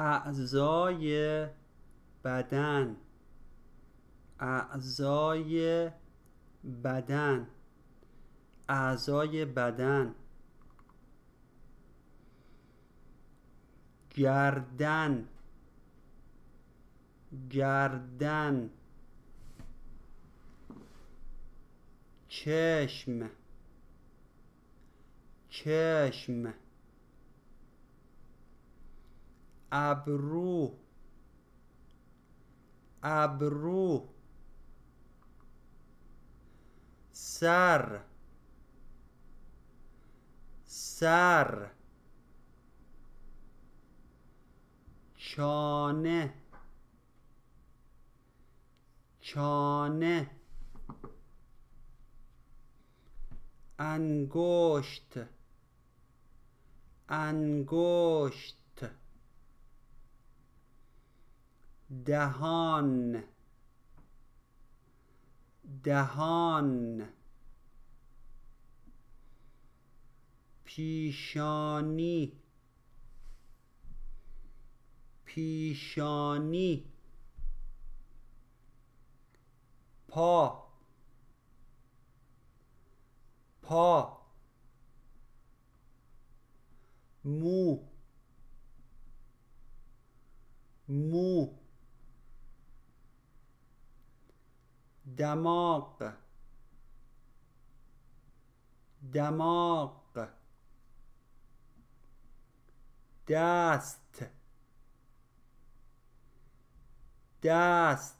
اعضای بدن اعضای بدن اعضای بدن گردن گردن چشم چشم ابرو ابرو سر سر چانه چانه انگشت انگشت دهان دهان پیشانی پیشانی پا پا مو مو دماغ دماغ دست دست